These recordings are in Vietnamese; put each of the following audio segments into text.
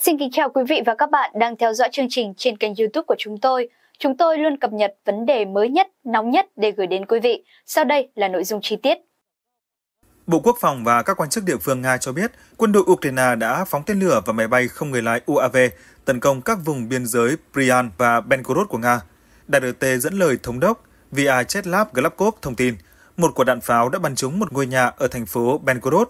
Xin kính chào quý vị và các bạn đang theo dõi chương trình trên kênh youtube của chúng tôi. Chúng tôi luôn cập nhật vấn đề mới nhất, nóng nhất để gửi đến quý vị. Sau đây là nội dung chi tiết. Bộ Quốc phòng và các quan chức địa phương Nga cho biết quân đội Ukraine đã phóng tên lửa và máy bay không người lái UAV tấn công các vùng biên giới Priyan và Belgorod của Nga. Đài RT dẫn lời thống đốc Vyacheslav Glabkov thông tin, một quả đạn pháo đã bắn trúng một ngôi nhà ở thành phố Belgorod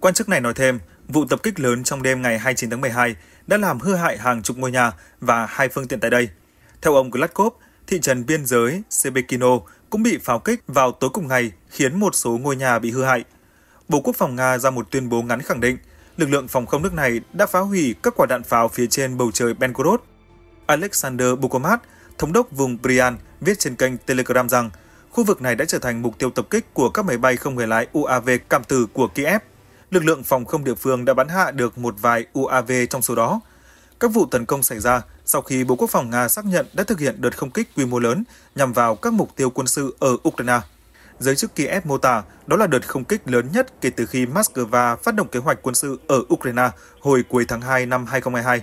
Quan chức này nói thêm, vụ tập kích lớn trong đêm ngày 29 tháng 12 đã làm hư hại hàng chục ngôi nhà và hai phương tiện tại đây. Theo ông Gladkov, thị trấn biên giới Sebekino cũng bị pháo kích vào tối cùng ngày khiến một số ngôi nhà bị hư hại. Bộ Quốc phòng Nga ra một tuyên bố ngắn khẳng định lực lượng phòng không nước này đã phá hủy các quả đạn pháo phía trên bầu trời Belgorod. Alexander Bukomat, thống đốc vùng Bryan, viết trên kênh Telegram rằng khu vực này đã trở thành mục tiêu tập kích của các máy bay không người lái UAV cảm tử của Kiev lực lượng phòng không địa phương đã bắn hạ được một vài UAV trong số đó. Các vụ tấn công xảy ra sau khi Bộ Quốc phòng Nga xác nhận đã thực hiện đợt không kích quy mô lớn nhằm vào các mục tiêu quân sự ở Ukraine. Giới chức Kiev mô tả đó là đợt không kích lớn nhất kể từ khi Moscow phát động kế hoạch quân sự ở Ukraine hồi cuối tháng 2 năm 2022.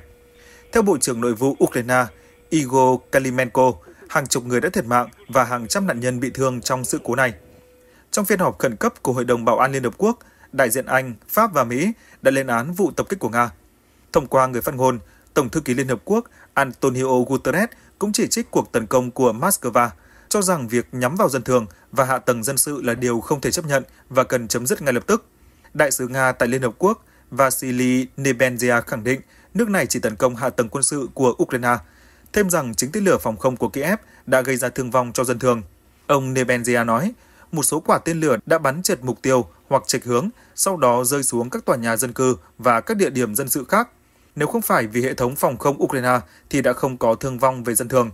Theo Bộ trưởng Nội vụ Ukraine Igor Kalimenko, hàng chục người đã thiệt mạng và hàng trăm nạn nhân bị thương trong sự cố này. Trong phiên họp khẩn cấp của Hội đồng Bảo an Liên Hợp Quốc, đại diện Anh, Pháp và Mỹ đã lên án vụ tập kích của Nga. Thông qua người phát ngôn, Tổng thư ký Liên Hợp Quốc Antonio Guterres cũng chỉ trích cuộc tấn công của Moscow, cho rằng việc nhắm vào dân thường và hạ tầng dân sự là điều không thể chấp nhận và cần chấm dứt ngay lập tức. Đại sứ Nga tại Liên Hợp Quốc Vasily Nebenzia khẳng định nước này chỉ tấn công hạ tầng quân sự của Ukraine, thêm rằng chính tên lửa phòng không của Kiev đã gây ra thương vong cho dân thường. Ông Nebenzia nói, một số quả tên lửa đã bắn trượt mục tiêu hoặc trạch hướng, sau đó rơi xuống các tòa nhà dân cư và các địa điểm dân sự khác. Nếu không phải vì hệ thống phòng không Ukraine thì đã không có thương vong về dân thường.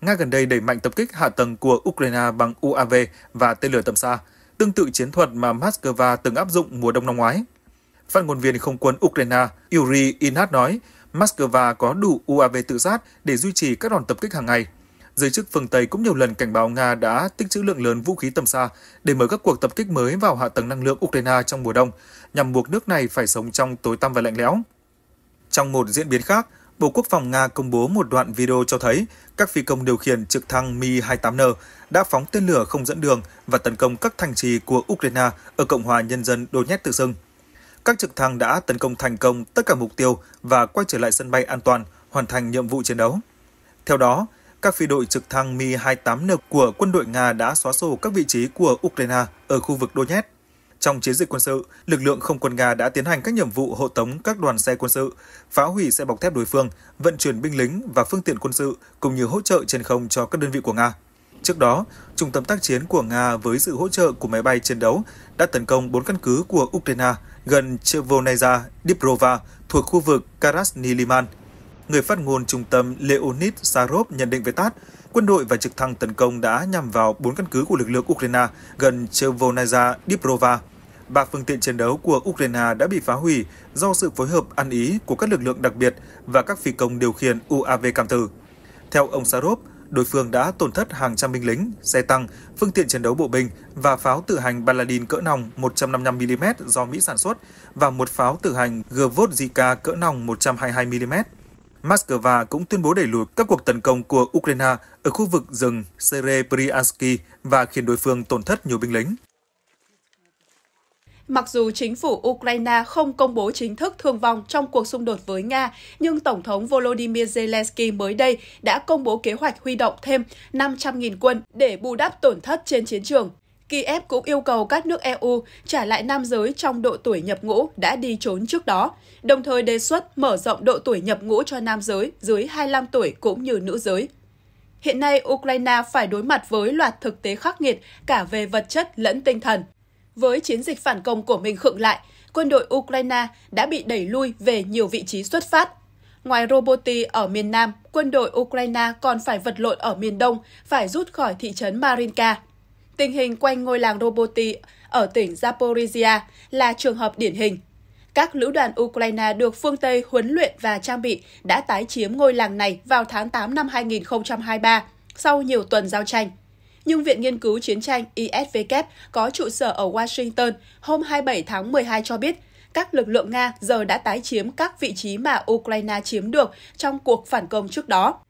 Nga gần đây đẩy mạnh tập kích hạ tầng của Ukraine bằng UAV và tên lửa tầm xa, tương tự chiến thuật mà Moscow từng áp dụng mùa đông năm ngoái. Phát ngôn viên không quân Ukraine Yuri Inat nói, Moscow có đủ UAV tự sát để duy trì các đòn tập kích hàng ngày – Giới chức phương Tây cũng nhiều lần cảnh báo Nga đã tích trữ lượng lớn vũ khí tầm xa để mở các cuộc tập kích mới vào hạ tầng năng lượng Ukraine trong mùa đông, nhằm buộc nước này phải sống trong tối tăm và lạnh lẽo. Trong một diễn biến khác, Bộ Quốc phòng Nga công bố một đoạn video cho thấy các phi công điều khiển trực thăng Mi-28N đã phóng tên lửa không dẫn đường và tấn công các thành trì của Ukraine ở Cộng hòa Nhân dân Donetsk tự xưng. Các trực thăng đã tấn công thành công tất cả mục tiêu và quay trở lại sân bay an toàn, hoàn thành nhiệm vụ chiến đấu. Theo đó, các phi đội trực thăng Mi-28N của quân đội Nga đã xóa sổ các vị trí của Ukraine ở khu vực Donetsk. Trong chiến dịch quân sự, lực lượng không quân Nga đã tiến hành các nhiệm vụ hộ tống các đoàn xe quân sự, phá hủy xe bọc thép đối phương, vận chuyển binh lính và phương tiện quân sự cũng như hỗ trợ trên không cho các đơn vị của Nga. Trước đó, Trung tâm tác chiến của Nga với sự hỗ trợ của máy bay chiến đấu đã tấn công 4 căn cứ của Ukraine gần Chevroneza Diprova thuộc khu vực Krasny người phát ngôn trung tâm Leonid Sarov nhận định với TASS, quân đội và trực thăng tấn công đã nhằm vào bốn căn cứ của lực lượng Ukraine gần Chevonaja, Diprova. Ba phương tiện chiến đấu của Ukraine đã bị phá hủy do sự phối hợp ăn ý của các lực lượng đặc biệt và các phi công điều khiển UAV cảm tử. Theo ông Sarov, đối phương đã tổn thất hàng trăm binh lính, xe tăng, phương tiện chiến đấu bộ binh và pháo tự hành Baladin cỡ nòng 155mm do Mỹ sản xuất và một pháo tự hành Gvozdika cỡ nòng 122mm. Moscow cũng tuyên bố đẩy lùi các cuộc tấn công của Ukraine ở khu vực rừng Serebriansky và khiến đối phương tổn thất nhiều binh lính. Mặc dù chính phủ Ukraine không công bố chính thức thương vong trong cuộc xung đột với Nga, nhưng Tổng thống Volodymyr Zelensky mới đây đã công bố kế hoạch huy động thêm 500.000 quân để bù đắp tổn thất trên chiến trường. Kiev cũng yêu cầu các nước EU trả lại nam giới trong độ tuổi nhập ngũ đã đi trốn trước đó, đồng thời đề xuất mở rộng độ tuổi nhập ngũ cho nam giới dưới 25 tuổi cũng như nữ giới. Hiện nay, Ukraine phải đối mặt với loạt thực tế khắc nghiệt cả về vật chất lẫn tinh thần. Với chiến dịch phản công của mình khựng lại, quân đội Ukraine đã bị đẩy lui về nhiều vị trí xuất phát. Ngoài Roboti ở miền Nam, quân đội Ukraine còn phải vật lộn ở miền Đông, phải rút khỏi thị trấn Marinka. Tình hình quanh ngôi làng Roboti ở tỉnh Zaporizhia là trường hợp điển hình. Các lữ đoàn Ukraine được phương Tây huấn luyện và trang bị đã tái chiếm ngôi làng này vào tháng 8 năm 2023, sau nhiều tuần giao tranh. Nhưng Viện Nghiên cứu Chiến tranh ISVK có trụ sở ở Washington hôm 27 tháng 12 cho biết, các lực lượng Nga giờ đã tái chiếm các vị trí mà Ukraine chiếm được trong cuộc phản công trước đó.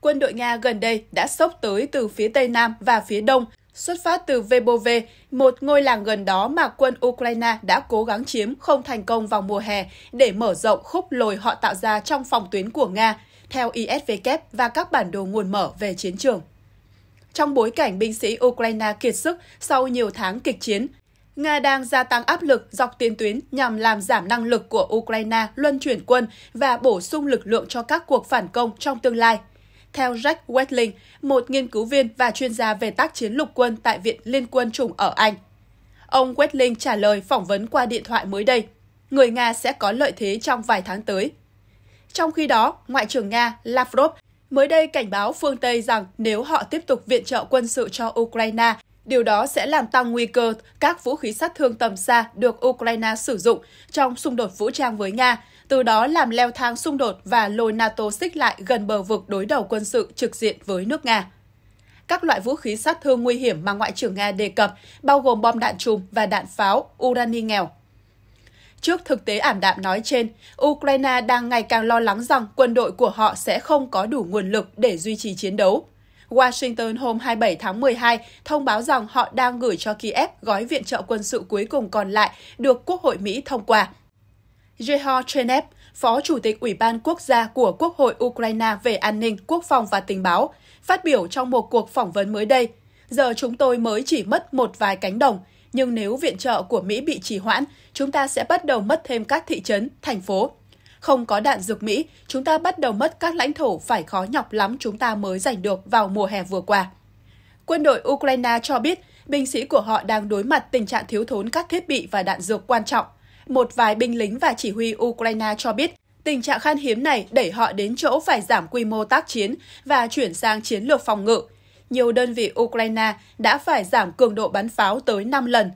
Quân đội Nga gần đây đã sốc tới từ phía Tây Nam và phía Đông xuất phát từ Vebove, một ngôi làng gần đó mà quân Ukraine đã cố gắng chiếm không thành công vào mùa hè để mở rộng khúc lồi họ tạo ra trong phòng tuyến của Nga, theo ISV và các bản đồ nguồn mở về chiến trường. Trong bối cảnh binh sĩ Ukraine kiệt sức sau nhiều tháng kịch chiến, Nga đang gia tăng áp lực dọc tiền tuyến nhằm làm giảm năng lực của Ukraine luân chuyển quân và bổ sung lực lượng cho các cuộc phản công trong tương lai theo Jack Wetling, một nghiên cứu viên và chuyên gia về tác chiến lục quân tại Viện Liên quân chủng ở Anh. Ông Wetling trả lời phỏng vấn qua điện thoại mới đây, người Nga sẽ có lợi thế trong vài tháng tới. Trong khi đó, Ngoại trưởng Nga Lavrov mới đây cảnh báo phương Tây rằng nếu họ tiếp tục viện trợ quân sự cho Ukraine Điều đó sẽ làm tăng nguy cơ các vũ khí sát thương tầm xa được Ukraine sử dụng trong xung đột vũ trang với Nga, từ đó làm leo thang xung đột và lôi NATO xích lại gần bờ vực đối đầu quân sự trực diện với nước Nga. Các loại vũ khí sát thương nguy hiểm mà Ngoại trưởng Nga đề cập bao gồm bom đạn trùm và đạn pháo, urani nghèo, Trước thực tế ảm đạm nói trên, Ukraine đang ngày càng lo lắng rằng quân đội của họ sẽ không có đủ nguồn lực để duy trì chiến đấu. Washington hôm 27 tháng 12 thông báo rằng họ đang gửi cho Kiev gói viện trợ quân sự cuối cùng còn lại được Quốc hội Mỹ thông qua. Jehor Chenev, Phó Chủ tịch Ủy ban Quốc gia của Quốc hội Ukraine về an ninh, quốc phòng và tình báo, phát biểu trong một cuộc phỏng vấn mới đây, giờ chúng tôi mới chỉ mất một vài cánh đồng, nhưng nếu viện trợ của Mỹ bị trì hoãn, chúng ta sẽ bắt đầu mất thêm các thị trấn, thành phố. Không có đạn dược Mỹ, chúng ta bắt đầu mất các lãnh thổ phải khó nhọc lắm chúng ta mới giành được vào mùa hè vừa qua. Quân đội Ukraine cho biết binh sĩ của họ đang đối mặt tình trạng thiếu thốn các thiết bị và đạn dược quan trọng. Một vài binh lính và chỉ huy Ukraine cho biết tình trạng khan hiếm này đẩy họ đến chỗ phải giảm quy mô tác chiến và chuyển sang chiến lược phòng ngự. Nhiều đơn vị Ukraine đã phải giảm cường độ bắn pháo tới 5 lần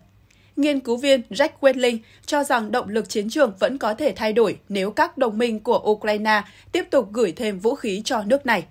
Nghiên cứu viên Jack Wedling cho rằng động lực chiến trường vẫn có thể thay đổi nếu các đồng minh của Ukraine tiếp tục gửi thêm vũ khí cho nước này.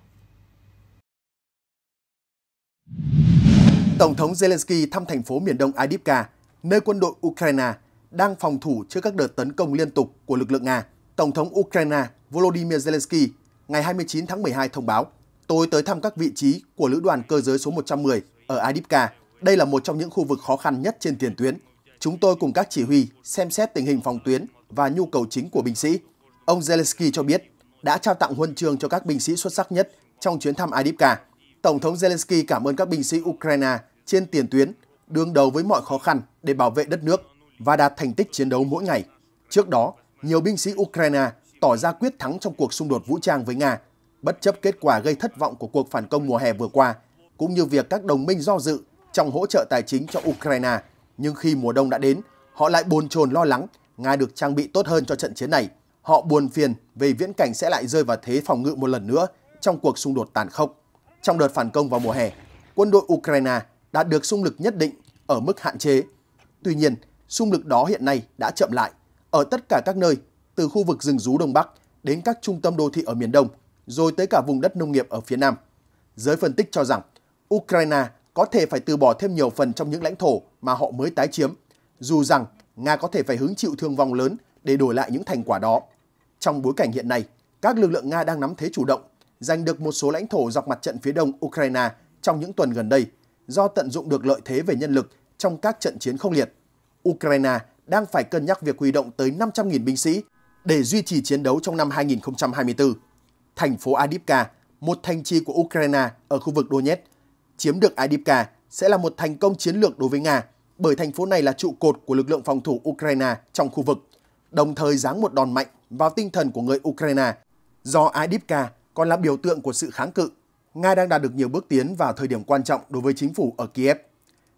Tổng thống Zelensky thăm thành phố miền đông Adivka, nơi quân đội Ukraine đang phòng thủ trước các đợt tấn công liên tục của lực lượng Nga. Tổng thống Ukraine Volodymyr Zelensky ngày 29 tháng 12 thông báo, tôi tới thăm các vị trí của lữ đoàn cơ giới số 110 ở Adivka. Đây là một trong những khu vực khó khăn nhất trên tiền tuyến. Chúng tôi cùng các chỉ huy xem xét tình hình phòng tuyến và nhu cầu chính của binh sĩ. Ông Zelensky cho biết đã trao tặng huân chương cho các binh sĩ xuất sắc nhất trong chuyến thăm Adipka. Tổng thống Zelensky cảm ơn các binh sĩ Ukraine trên tiền tuyến, đương đầu với mọi khó khăn để bảo vệ đất nước và đạt thành tích chiến đấu mỗi ngày. Trước đó, nhiều binh sĩ Ukraine tỏ ra quyết thắng trong cuộc xung đột vũ trang với Nga, bất chấp kết quả gây thất vọng của cuộc phản công mùa hè vừa qua, cũng như việc các đồng minh do dự trong hỗ trợ tài chính cho Ukraine nhưng khi mùa đông đã đến, họ lại bồn chồn lo lắng, Nga được trang bị tốt hơn cho trận chiến này. Họ buồn phiền về viễn cảnh sẽ lại rơi vào thế phòng ngự một lần nữa trong cuộc xung đột tàn khốc. Trong đợt phản công vào mùa hè, quân đội Ukraine đã được xung lực nhất định ở mức hạn chế. Tuy nhiên, xung lực đó hiện nay đã chậm lại. Ở tất cả các nơi, từ khu vực rừng rú Đông Bắc đến các trung tâm đô thị ở miền Đông, rồi tới cả vùng đất nông nghiệp ở phía Nam. Giới phân tích cho rằng, Ukraine có thể phải từ bỏ thêm nhiều phần trong những lãnh thổ mà họ mới tái chiếm, dù rằng Nga có thể phải hứng chịu thương vong lớn để đổi lại những thành quả đó. Trong bối cảnh hiện nay, các lực lượng Nga đang nắm thế chủ động, giành được một số lãnh thổ dọc mặt trận phía đông Ukraine trong những tuần gần đây do tận dụng được lợi thế về nhân lực trong các trận chiến không liệt. Ukraine đang phải cân nhắc việc huy động tới 500.000 binh sĩ để duy trì chiến đấu trong năm 2024. Thành phố Adipka, một thành trì của Ukraine ở khu vực Donetsk, Chiếm được Adipka sẽ là một thành công chiến lược đối với Nga bởi thành phố này là trụ cột của lực lượng phòng thủ Ukraine trong khu vực, đồng thời giáng một đòn mạnh vào tinh thần của người Ukraine. Do Adipka còn là biểu tượng của sự kháng cự, Nga đang đạt được nhiều bước tiến vào thời điểm quan trọng đối với chính phủ ở Kiev.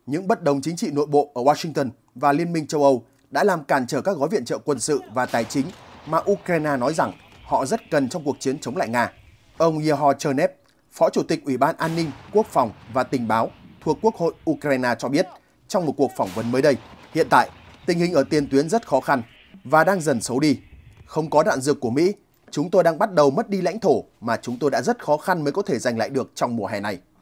Những bất đồng chính trị nội bộ ở Washington và Liên minh châu Âu đã làm cản trở các gói viện trợ quân sự và tài chính mà Ukraine nói rằng họ rất cần trong cuộc chiến chống lại Nga. Ông Yehor Chernev, Phó Chủ tịch Ủy ban An ninh, Quốc phòng và Tình báo thuộc Quốc hội Ukraine cho biết trong một cuộc phỏng vấn mới đây, hiện tại tình hình ở tiền tuyến rất khó khăn và đang dần xấu đi. Không có đạn dược của Mỹ, chúng tôi đang bắt đầu mất đi lãnh thổ mà chúng tôi đã rất khó khăn mới có thể giành lại được trong mùa hè này.